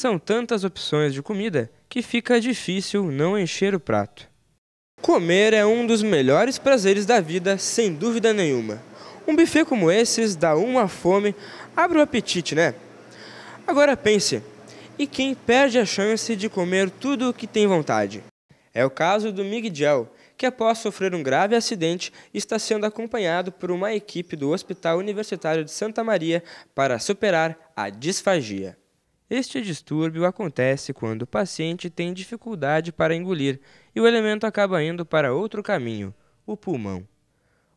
São tantas opções de comida que fica difícil não encher o prato. Comer é um dos melhores prazeres da vida, sem dúvida nenhuma. Um buffet como esses dá uma fome, abre o apetite, né? Agora pense, e quem perde a chance de comer tudo o que tem vontade? É o caso do Miguel, que após sofrer um grave acidente está sendo acompanhado por uma equipe do Hospital Universitário de Santa Maria para superar a disfagia. Este distúrbio acontece quando o paciente tem dificuldade para engolir e o elemento acaba indo para outro caminho, o pulmão.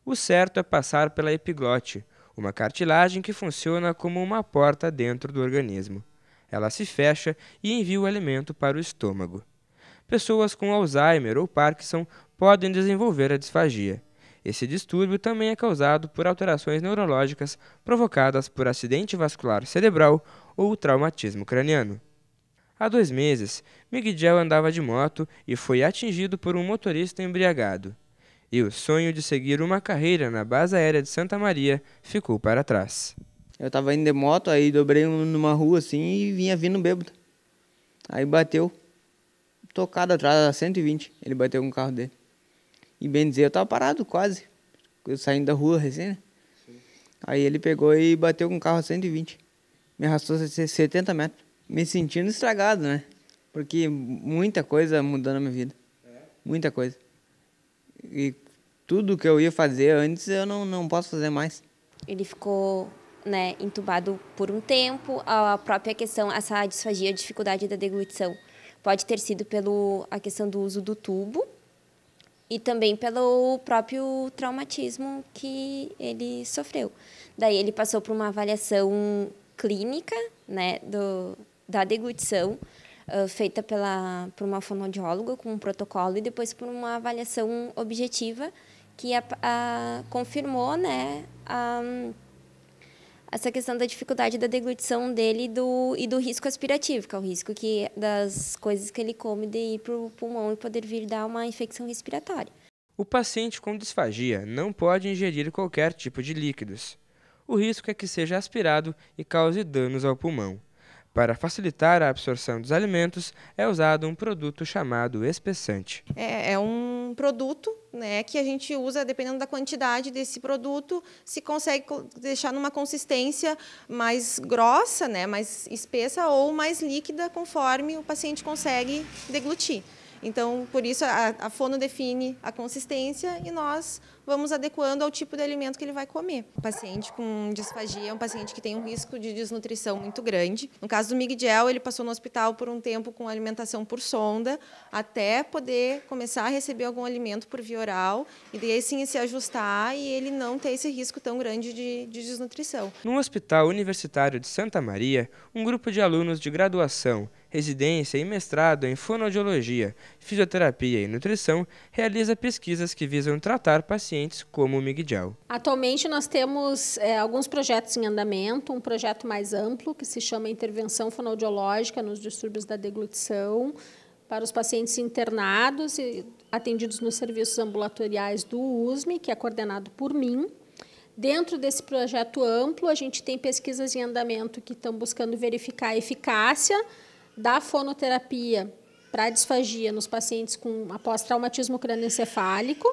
O certo é passar pela epiglote, uma cartilagem que funciona como uma porta dentro do organismo. Ela se fecha e envia o alimento para o estômago. Pessoas com Alzheimer ou Parkinson podem desenvolver a disfagia. Esse distúrbio também é causado por alterações neurológicas provocadas por acidente vascular cerebral ou traumatismo craniano. Há dois meses, Miguel andava de moto e foi atingido por um motorista embriagado. E o sonho de seguir uma carreira na base aérea de Santa Maria ficou para trás. Eu estava indo de moto, aí dobrei numa rua assim e vinha vindo bêbado. Aí bateu, tocado atrás a 120, ele bateu com o carro dele. E bem dizer, eu tava parado quase, saindo da rua recém, né? Aí ele pegou e bateu com o carro a 120. Me arrastou 70 metros. Me sentindo estragado, né? Porque muita coisa mudando na minha vida. Muita coisa. E tudo que eu ia fazer antes, eu não, não posso fazer mais. Ele ficou né, entubado por um tempo. A própria questão, essa disfagia, dificuldade da deglutição, pode ter sido pelo a questão do uso do tubo, e também pelo próprio traumatismo que ele sofreu. Daí ele passou por uma avaliação clínica, né, do, da deglutição, uh, feita pela, por uma fonoaudióloga com um protocolo e depois por uma avaliação objetiva que a, a, confirmou, né, a, essa questão da dificuldade da deglutição dele e do, e do risco aspirativo, que é o risco que, das coisas que ele come de ir para o pulmão e poder vir dar uma infecção respiratória. O paciente com disfagia não pode ingerir qualquer tipo de líquidos. O risco é que seja aspirado e cause danos ao pulmão. Para facilitar a absorção dos alimentos, é usado um produto chamado espessante. É, é um um produto, né, que a gente usa, dependendo da quantidade desse produto, se consegue deixar numa consistência mais grossa, né, mais espessa ou mais líquida, conforme o paciente consegue deglutir. Então, por isso, a, a fono define a consistência e nós vamos adequando ao tipo de alimento que ele vai comer. O paciente com disfagia é um paciente que tem um risco de desnutrição muito grande. No caso do Miguel, ele passou no hospital por um tempo com alimentação por sonda, até poder começar a receber algum alimento por via oral, e daí sim se ajustar e ele não ter esse risco tão grande de, de desnutrição. No Hospital Universitário de Santa Maria, um grupo de alunos de graduação residência e mestrado em fonoaudiologia, fisioterapia e nutrição, realiza pesquisas que visam tratar pacientes como o Miguel. Atualmente nós temos é, alguns projetos em andamento, um projeto mais amplo que se chama Intervenção Fonoaudiológica nos Distúrbios da Deglutição, para os pacientes internados e atendidos nos serviços ambulatoriais do USME, que é coordenado por mim, Dentro desse projeto amplo, a gente tem pesquisas em andamento que estão buscando verificar a eficácia da fonoterapia para disfagia nos pacientes com após traumatismo crânioencefálico,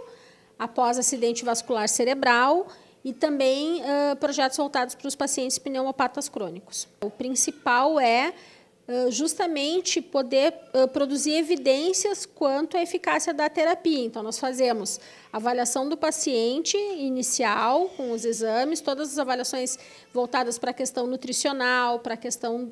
após acidente vascular cerebral e também uh, projetos voltados para os pacientes pneumopatas crônicos. O principal é justamente poder produzir evidências quanto à eficácia da terapia. Então, nós fazemos avaliação do paciente inicial, com os exames, todas as avaliações voltadas para a questão nutricional, para a questão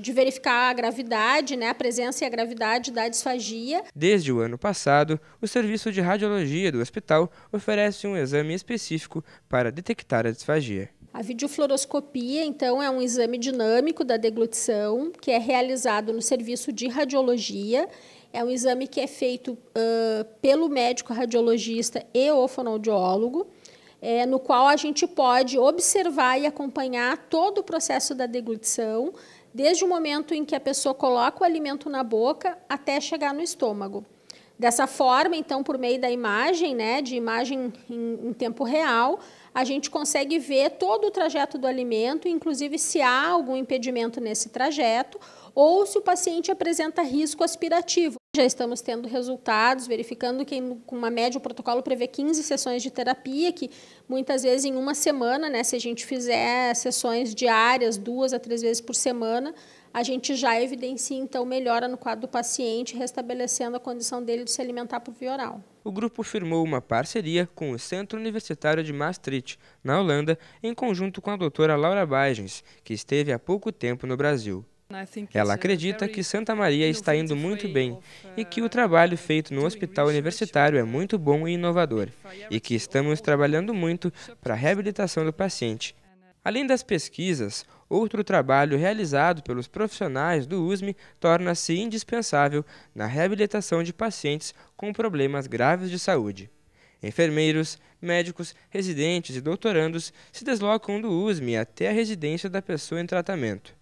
de verificar a gravidade, né, a presença e a gravidade da disfagia. Desde o ano passado, o Serviço de Radiologia do hospital oferece um exame específico para detectar a disfagia. A videofluoroscopia, então, é um exame dinâmico da deglutição que é realizado no serviço de radiologia. É um exame que é feito uh, pelo médico radiologista e o fonoaudiólogo, é, no qual a gente pode observar e acompanhar todo o processo da deglutição, desde o momento em que a pessoa coloca o alimento na boca até chegar no estômago. Dessa forma, então, por meio da imagem, né, de imagem em, em, tempo real, a gente consegue ver todo o trajeto do alimento, inclusive se há algum impedimento nesse trajeto ou se o paciente apresenta risco aspirativo. Já estamos tendo resultados, verificando que com uma média o protocolo prevê 15 sessões de terapia, que muitas vezes em uma semana, né, se a gente fizer sessões diárias, duas a três vezes por semana, a gente já evidencia, então, melhora no quadro do paciente, restabelecendo a condição dele de se alimentar por via oral. O grupo firmou uma parceria com o Centro Universitário de Maastricht, na Holanda, em conjunto com a doutora Laura Bagens, que esteve há pouco tempo no Brasil. Ela acredita que Santa Maria está indo muito bem e que o trabalho feito no hospital universitário é muito bom e inovador, e que estamos trabalhando muito para a reabilitação do paciente. Além das pesquisas, Outro trabalho realizado pelos profissionais do USME torna-se indispensável na reabilitação de pacientes com problemas graves de saúde. Enfermeiros, médicos, residentes e doutorandos se deslocam do USME até a residência da pessoa em tratamento.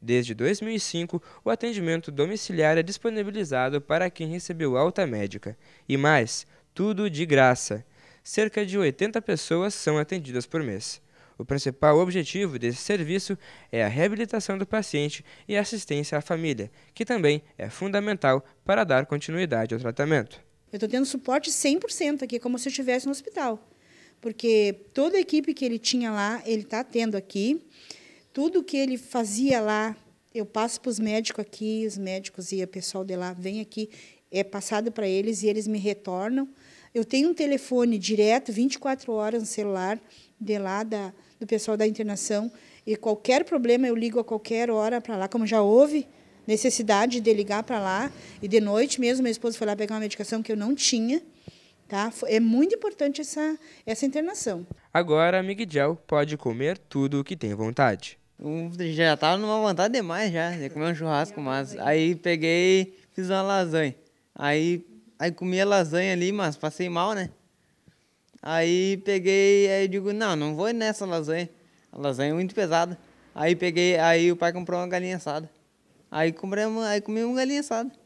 Desde 2005, o atendimento domiciliar é disponibilizado para quem recebeu alta médica. E mais, tudo de graça. Cerca de 80 pessoas são atendidas por mês. O principal objetivo desse serviço é a reabilitação do paciente e assistência à família, que também é fundamental para dar continuidade ao tratamento. Eu estou tendo suporte 100% aqui, como se eu estivesse no hospital, porque toda a equipe que ele tinha lá, ele está tendo aqui. Tudo que ele fazia lá, eu passo para os médicos aqui, os médicos e o pessoal de lá vem aqui, é passado para eles e eles me retornam. Eu tenho um telefone direto, 24 horas no celular, de lá, da, do pessoal da internação, e qualquer problema eu ligo a qualquer hora para lá, como já houve necessidade de ligar para lá, e de noite mesmo, minha esposa foi lá pegar uma medicação que eu não tinha, Tá? É muito importante essa, essa internação. Agora a Miguel pode comer tudo o que tem vontade. Hum, já estava tá numa vontade demais já, de comer um churrasco, mas aí peguei, fiz uma lasanha. Aí, aí comi a lasanha ali, mas passei mal, né? Aí peguei, aí eu digo, não, não vou nessa lasanha. A lasanha é muito pesada. Aí peguei, aí o pai comprou uma galinha assada. Aí compramos, aí uma galinha assada.